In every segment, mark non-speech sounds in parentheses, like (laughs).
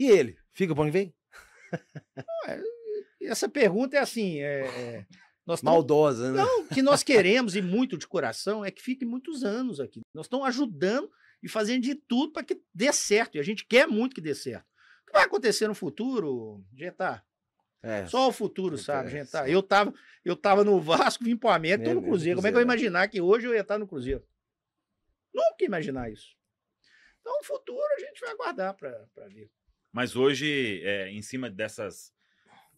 E ele? Fica pra onde vem? (laughs) Ah, é, essa pergunta é assim. É, é nós Maldosa, tamo... né? Não, o que nós queremos e muito de coração é que fique muitos anos aqui. Nós estamos ajudando e fazendo de tudo para que dê certo. E a gente quer muito que dê certo. O que vai acontecer no futuro, Getá? É, Só o futuro, sabe, gente? Tá. Eu, tava, eu tava no Vasco, vim pro América, tô no Cruzeiro. Como é que eu ia imaginar que hoje eu ia estar no Cruzeiro? Nunca imaginar isso. Então, o futuro a gente vai aguardar para ver. Mas hoje, é, em cima dessas,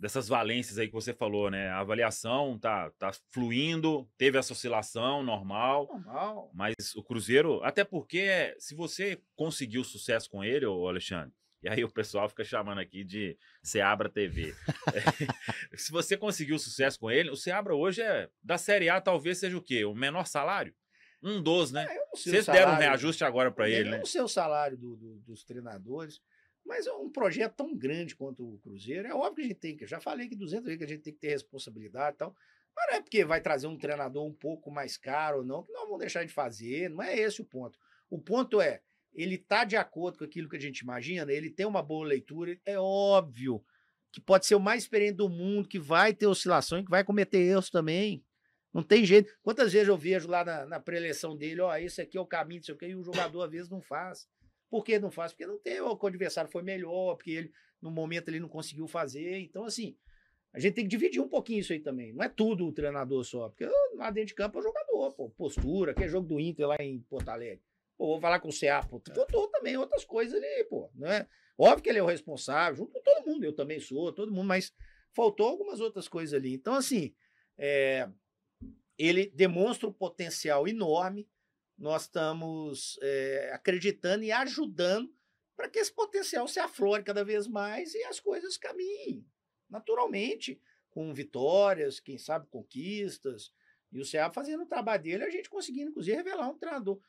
dessas valências aí que você falou, né? A avaliação tá, tá fluindo, teve essa oscilação normal, normal. Mas o Cruzeiro, até porque se você conseguiu sucesso com ele, o Alexandre, e aí o pessoal fica chamando aqui de Seabra TV. é, (laughs) se você conseguiu sucesso com ele, o Seabra hoje é da Série A, talvez seja o quê? O menor salário? Um 12, né? Ah, Vocês deram um reajuste agora para ele, né? não sei o salário do, do, dos treinadores. Mas é um projeto tão grande quanto o Cruzeiro, é óbvio que a gente tem que, eu já falei que 200 vezes que a gente tem que ter responsabilidade e tal, mas não é porque vai trazer um treinador um pouco mais caro ou não, que nós vamos deixar de fazer, não é esse o ponto. O ponto é, ele está de acordo com aquilo que a gente imagina, ele tem uma boa leitura, é óbvio que pode ser o mais experiente do mundo, que vai ter oscilação e que vai cometer erros também. Não tem jeito. Quantas vezes eu vejo lá na, na preleção dele, ó, oh, esse aqui é o caminho, não sei o quê, e o jogador às vezes não faz. Por que não faz? Porque não tem, o adversário foi melhor, porque ele, no momento, ele não conseguiu fazer. Então, assim, a gente tem que dividir um pouquinho isso aí também. Não é tudo o treinador só, porque lá dentro de campo é o jogador, pô, postura, que é jogo do Inter lá em Porto Alegre. Pô, vou falar com o CA, pô, botou é. também outras coisas ali, pô, né? Óbvio que ele é o responsável, junto com todo mundo, eu também sou, todo mundo, mas faltou algumas outras coisas ali. Então, assim, é, ele demonstra um potencial enorme, nós estamos é, acreditando e ajudando para que esse potencial se aflore cada vez mais e as coisas caminhem naturalmente, com vitórias, quem sabe conquistas. E o CEA fazendo o trabalho dele, a gente conseguindo, inclusive, revelar um treinador